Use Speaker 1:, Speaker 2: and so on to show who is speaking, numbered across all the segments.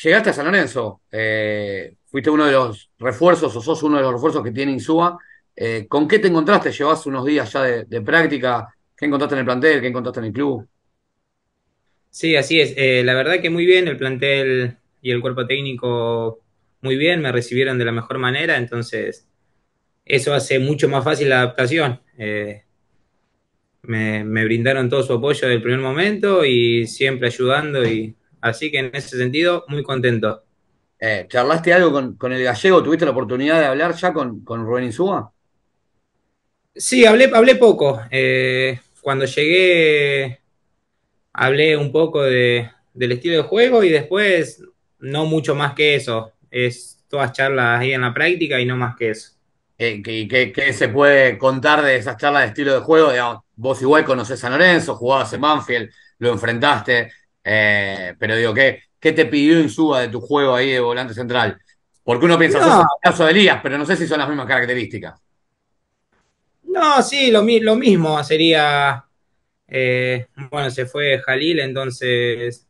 Speaker 1: llegaste a San Lorenzo, eh, fuiste uno de los refuerzos o sos uno de los refuerzos que tiene Insúa. Eh, ¿Con qué te encontraste? Llevas unos días ya de, práctica. ¿Qué encontraste en el plantel? ¿Qué encontraste en el club?
Speaker 2: Sí, así es. Eh, la verdad que muy bien, el plantel y el cuerpo técnico muy bien, me recibieron de la mejor manera, entonces eso hace mucho más fácil la adaptación. Me, me brindaron todo su apoyo del primer momento y siempre ayudando y Así que en ese sentido, muy contento.
Speaker 1: Eh, ¿Charlaste algo con, el gallego? ¿Tuviste la oportunidad de hablar ya con, Rubén
Speaker 2: Insúa? Sí, hablé, hablé poco. Eh, cuando llegué, hablé un poco del estilo de juego y después no mucho más que eso. Es todas charlas ahí en la práctica y no más que eso. Eh, ¿Qué, qué, se puede contar de esas charlas de estilo de juego? vos igual conocés a
Speaker 1: Lorenzo, jugabas en Banfield, lo enfrentaste. Eh, pero digo, ¿qué, ¿qué te pidió suba de tu juego ahí de volante central? Porque uno piensa, eso sos un caso de Elías, pero no sé si son las mismas características.
Speaker 2: No, sí, lo, mismo sería. Eh, bueno, se fue Jalil, entonces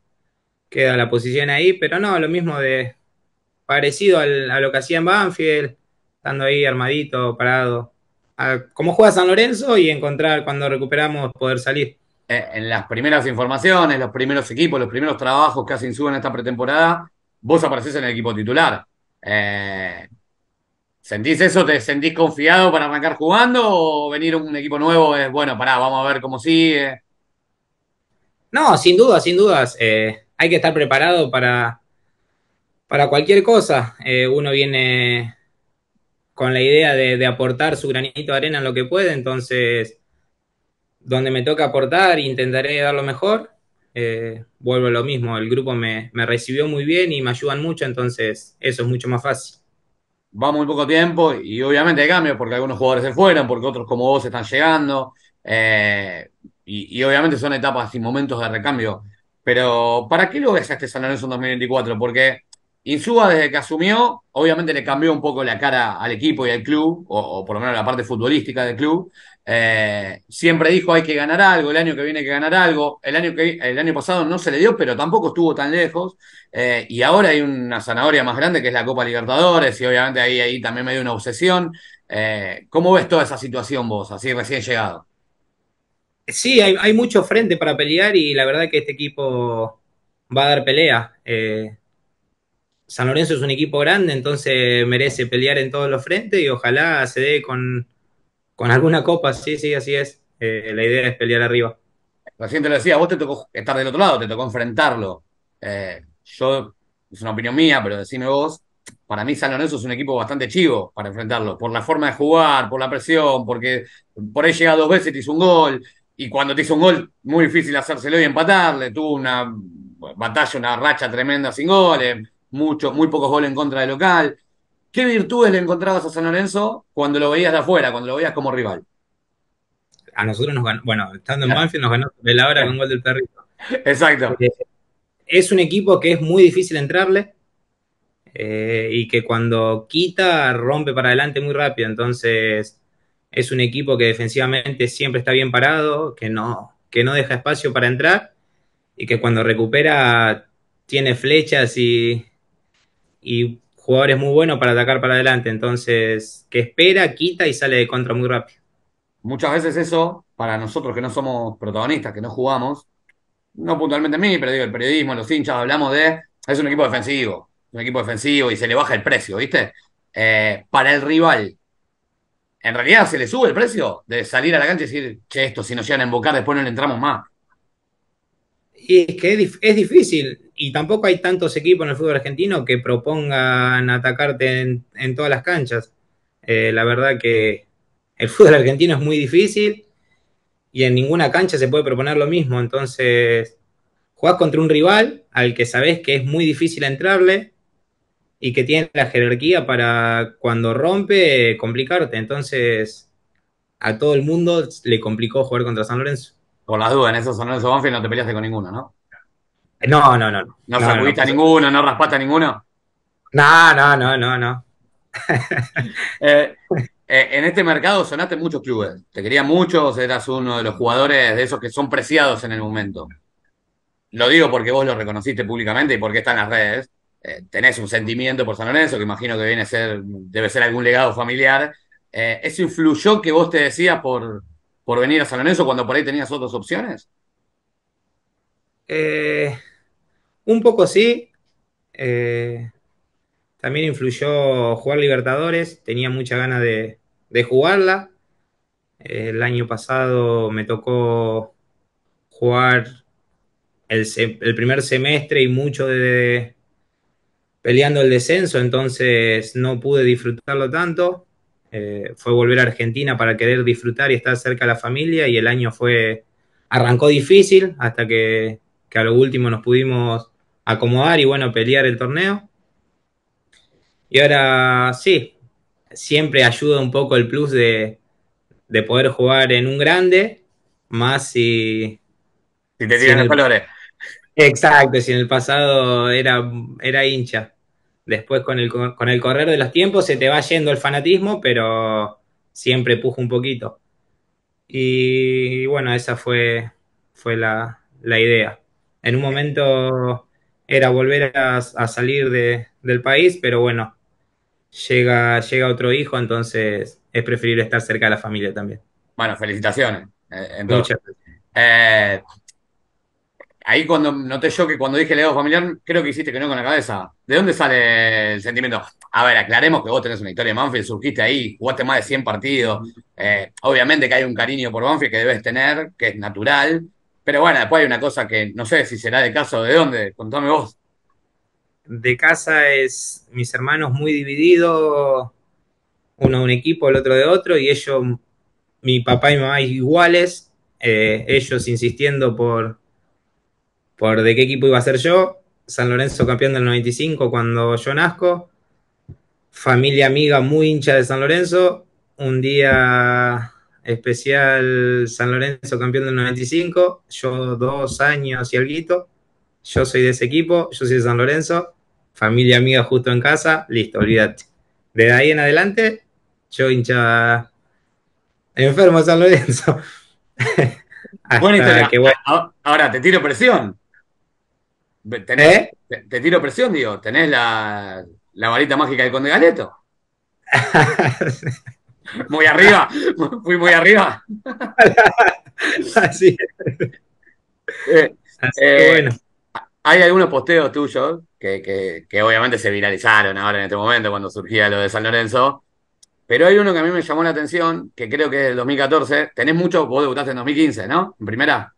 Speaker 2: queda la posición ahí, pero no, lo mismo de. Parecido a lo que hacía en Banfield, estando ahí armadito, parado. como juega San Lorenzo y encontrar cuando recuperamos poder salir.
Speaker 1: Eh, en las primeras informaciones, los primeros equipos, los primeros trabajos que hacen suben esta pretemporada, vos apareces en el equipo titular. Eh, ¿Sentís eso? ¿Te sentís confiado para arrancar jugando o venir un equipo nuevo es, bueno, pará, vamos a ver cómo sigue?
Speaker 2: No, sin duda, sin dudas. Eh, hay que estar preparado para, para cualquier cosa. uno viene con la idea de aportar su granito de arena en lo que puede, entonces donde me toca aportar, intentaré dar lo mejor. Eh, vuelvo a lo mismo, el grupo me, me, recibió muy bien y me ayudan mucho, entonces eso es mucho más fácil. Va muy poco tiempo y obviamente
Speaker 1: hay cambios porque algunos jugadores se fueron, porque otros como vos están llegando eh, y, y, obviamente son etapas y momentos de recambio. Pero ¿para qué lo ves a este San Lorenzo en 2024? Porque Insúa desde que asumió, obviamente le cambió un poco la cara al equipo y al club, o, por lo menos la parte futbolística del club. Eh, siempre dijo hay que ganar algo, el año que viene hay que ganar algo. El año, el año pasado no se le dio, pero tampoco estuvo tan lejos. Eh, y ahora hay una zanahoria más grande que es la Copa Libertadores, y obviamente ahí, ahí también me dio una obsesión.
Speaker 2: Eh, ¿Cómo ves toda esa situación vos, así recién llegado? Sí, hay, mucho frente para pelear y la verdad que este equipo va a dar pelea. San Lorenzo es un equipo grande, entonces merece pelear en todos los frentes y ojalá se dé con, alguna copa. Sí, sí, así es. Eh, la idea es pelear arriba. la gente lo decía, vos te tocó estar del otro lado, te tocó enfrentarlo. Eh, yo,
Speaker 1: es una opinión mía, pero decime vos, para mí San Lorenzo es un equipo bastante chivo para enfrentarlo, por la forma de jugar, por la presión, porque por ahí llega dos veces, y te hizo un gol, y cuando te hizo un gol, muy difícil hacérselo y empatarle, tuvo una batalla, una racha tremenda sin goles mucho, muy pocos goles en contra del local. ¿Qué virtudes le encontrabas a San Lorenzo cuando lo veías de afuera, cuando lo veías como rival?
Speaker 2: A nosotros nos ganó, bueno, estando en Banfield nos ganó de la hora con gol del perrito. Exacto. Eh, es un equipo que es muy difícil entrarle eh, y que cuando quita rompe para adelante muy rápido. Entonces es un equipo que defensivamente siempre está bien parado, que no, que no deja espacio para entrar y que cuando recupera tiene flechas y, y jugadores muy buenos para atacar para adelante. Entonces, que espera, quita y sale de contra muy rápido. Muchas veces eso, para nosotros que no somos protagonistas,
Speaker 1: que no jugamos, no puntualmente a mí, pero digo, el periodismo, los hinchas, hablamos de, es un equipo defensivo, un equipo defensivo y se le baja el precio, ¿viste? Eh, para el rival, en realidad se le sube el precio de salir a la cancha y decir, che, esto si nos llegan a embocar después no le entramos
Speaker 2: más. Y es que es difícil y tampoco hay tantos equipos en el fútbol argentino que propongan atacarte en, todas las canchas. Eh, la verdad que el fútbol argentino es muy difícil y en ninguna cancha se puede proponer lo mismo. Entonces, jugás contra un rival al que sabés que es muy difícil entrarle y que tiene la jerarquía para cuando rompe complicarte. Entonces, a todo el mundo le complicó jugar contra San Lorenzo. Con las dudas, en esos San Lorenzo Banfield no te peleaste con ninguno, ¿no? No, no, no. ¿No, sacudiste a ninguno? ¿No
Speaker 1: raspaste a ninguno?
Speaker 2: No, no, no, no, no.
Speaker 1: Eh, eh, en este mercado sonaste muchos clubes. Te quería muchos, eras uno de los jugadores de esos que son preciados en el momento. Lo digo porque vos lo reconociste públicamente y porque está en las redes. Eh, tenés un sentimiento por San Lorenzo que imagino que viene a ser, debe ser algún legado familiar. ¿Eso influyó que vos te decías por, por venir a San Lorenzo cuando por ahí tenías otras opciones?
Speaker 2: Eh, un poco sí. Eh, también influyó jugar Libertadores. Tenía mucha ganas de, jugarla. el año pasado me tocó jugar el, primer semestre y mucho de, peleando el descenso, entonces no pude disfrutarlo tanto. Eh, fue volver a Argentina para querer disfrutar y estar cerca de la familia y el año fue arrancó difícil hasta que a lo último nos pudimos acomodar y bueno, pelear el torneo. Y ahora sí, siempre ayuda un poco el plus de, de poder jugar en un grande, más si... Si te tiran los colores. Exacto, si en el pasado era, era hincha. Después con el, correr de los tiempos se te va yendo el fanatismo, pero siempre pujo un poquito. Y, bueno, esa fue, fue la, la idea. En un momento era volver a, salir del país, pero bueno, llega, llega otro hijo, entonces es preferible estar cerca de la familia también. Bueno, felicitaciones. Eh, Muchas
Speaker 1: eh, ahí cuando noté yo que cuando dije legado familiar, creo que hiciste que no con la cabeza. ¿De dónde sale el sentimiento? A ver, aclaremos que vos tenés una historia de Manfield, surgiste ahí, jugaste más de 100 partidos. Eh, obviamente que hay un cariño por Manfield que debes tener, que es natural, pero bueno, después hay una cosa que no sé si será de casa o de dónde, contame vos.
Speaker 2: De casa es mis hermanos muy divididos, uno de un equipo, el otro de otro, y ellos, mi papá y mamá iguales, eh, ellos insistiendo por, por de qué equipo iba a ser yo, San Lorenzo campeón del 95 cuando yo nazco, familia amiga muy hincha de San Lorenzo, un día especial San Lorenzo campeón del 95, yo dos años y algo yo soy de ese equipo, yo soy de San Lorenzo, familia amiga justo en casa, listo, olvídate. De ahí en adelante, yo hincha enfermo San Lorenzo. bueno.
Speaker 1: Ahora, te tiro presión. ¿Eh? te, tiro presión, digo, tenés la, la varita mágica del Conde Galeto. muy arriba, fui muy arriba. Así eh, eh, bueno. Hay algunos posteos tuyos que, obviamente se viralizaron ahora en este momento cuando surgía lo de San Lorenzo, pero hay uno que a mí me llamó la atención, que creo que es del 2014. Tenés mucho, vos debutaste en 2015, ¿no? En primera.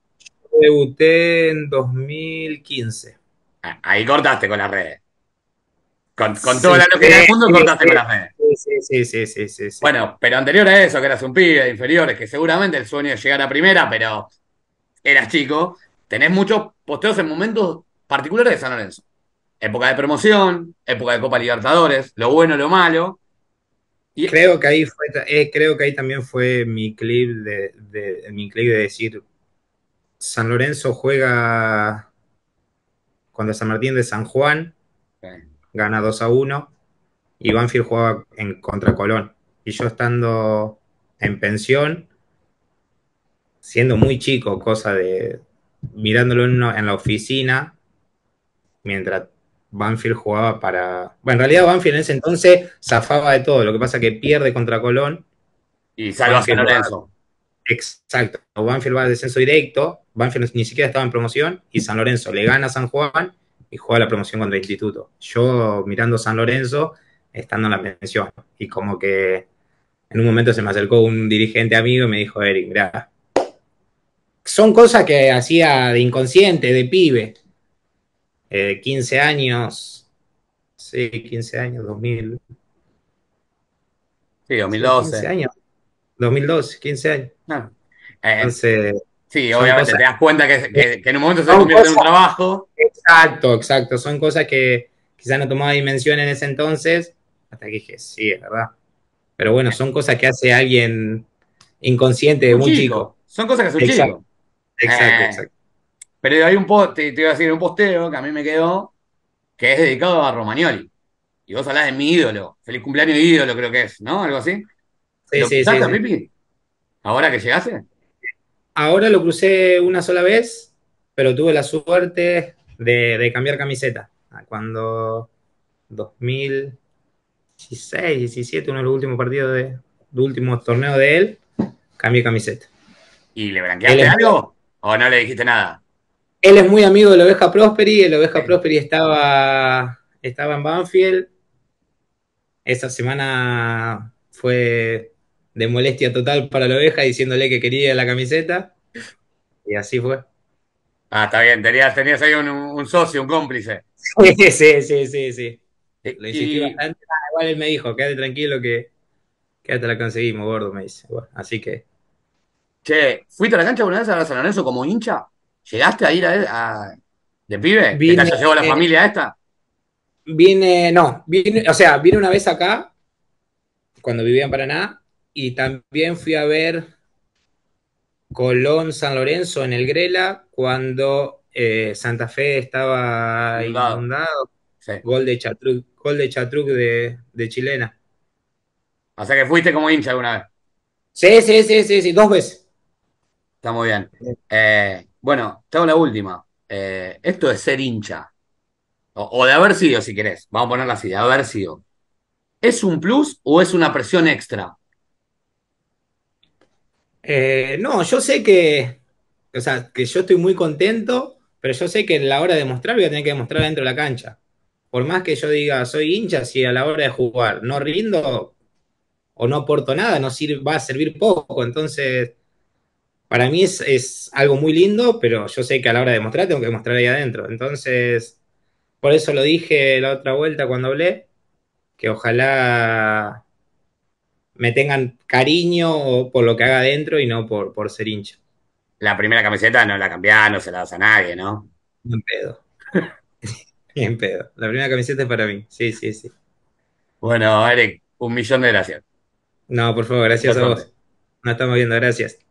Speaker 2: debuté en 2015. Ah, ahí cortaste con las redes. Con, toda la lógica del mundo cortaste con las redes sí, sí, sí, Bueno,
Speaker 1: pero anterior a eso, que eras un pibe de inferiores, que seguramente el sueño es llegar a primera, pero eras chico, tenés muchos posteos en momentos particulares de San Lorenzo. Época de promoción, época de Copa Libertadores, lo bueno, lo malo. Y... Creo que ahí fue,
Speaker 2: eh, creo que ahí también fue mi clip de, mi clip de decir San Lorenzo juega contra San Martín de San Juan, gana 2 a 1 y Banfield jugaba en contra Colón. Y yo estando en pensión, siendo muy chico, cosa de mirándolo en, en la oficina, mientras Banfield jugaba para... Bueno, en realidad Banfield en ese entonces zafaba de todo, lo que pasa que pierde contra Colón. Y salva San Lorenzo. Exacto. Banfield va a descenso directo, Banfield ni siquiera estaba en promoción y San Lorenzo le gana a San Juan y juega la promoción contra el Instituto. Yo mirando San Lorenzo estando en la pensión. Y como que en un momento se me acercó un dirigente amigo y me dijo, Eric, mirá, son cosas que hacía de inconsciente, de pibe. 15 eh, años, sí, 15 años, 2000.
Speaker 1: Sí, 2012. 15 años.
Speaker 2: 2012, 15 años. Ah, eh, sí, obviamente, te das cuenta que, en un momento se convierte un trabajo. Exacto, exacto. Son cosas que quizás no tomaba dimensión en ese entonces hasta que dije, sí, es verdad. Pero bueno, son cosas que hace alguien inconsciente de un chico. Son cosas que hace un chico. Exacto, eh, exacto.
Speaker 1: Pero hay un poste te, iba a decir, un posteo que a mí me quedó, que es dedicado a Romagnoli. Y vos hablás de mi ídolo. Feliz cumpleaños ídolo, creo que es, ¿no? Algo así.
Speaker 2: Sí, sí, ¿Ahora que llegaste? Ahora lo crucé una sola vez, pero tuve la suerte de, de cambiar camiseta. Ah, cuando 2000, 16, 17, uno de los últimos partidos de, los último torneo de él, cambié camiseta. ¿Y le branqueaste algo? ¿O no le dijiste nada? Él es muy amigo de la Oveja Prosperi, el Oveja Prosperi estaba, estaba en Banfield. Esa semana fue de molestia total para la Oveja diciéndole que quería la camiseta. Y así fue. Ah, está bien, tenías, tenías ahí un, socio, un cómplice. sí, sí, sí. sí. Eh, lo insistí bastante. igual él me dijo, quédate tranquilo que, que la conseguimos, gordo, me dice. así que. Che,
Speaker 1: ¿fuiste a la cancha alguna vez a San Lorenzo como hincha? ¿Llegaste a ir a,
Speaker 2: de pibe? Vine, la eh, familia esta? Vine, no, vine, o sea, vine una vez acá, cuando vivía en Paraná, y también fui a ver Colón San Lorenzo en el Grela cuando eh, Santa Fe estaba inundado. Gol de Chatruc, gol de, de, de, Chilena. O sea que fuiste como hincha alguna vez. Sí, sí, sí, sí, dos veces.
Speaker 1: Está muy bien. Eh, bueno, te la última. Eh, esto de ser hincha, o, de haber sido, si querés, vamos a ponerla así, de haber sido. ¿Es un plus o es una presión extra?
Speaker 2: Eh, no, yo sé que, o sea, que yo estoy muy contento, pero yo sé que en la hora de mostrar voy a tener que demostrar dentro de la cancha por más que yo diga soy hincha, si a la hora de jugar no rindo o no aporto nada, no va a servir poco. Entonces, para mí es, algo muy lindo, pero yo sé que a la hora de mostrar tengo que mostrar ahí adentro. Entonces, por eso lo dije la otra vuelta cuando hablé, que ojalá me tengan cariño por lo que haga adentro y no por, por ser hincha. La primera camiseta no la cambiás, no se la das a nadie, ¿no? No pedo. Bien pedo. La primera camiseta es para mí. Sí, sí, sí. Bueno, Eric, un millón de gracias.
Speaker 1: No, por favor, gracias, gracias a
Speaker 2: vos. Nos estamos viendo, gracias.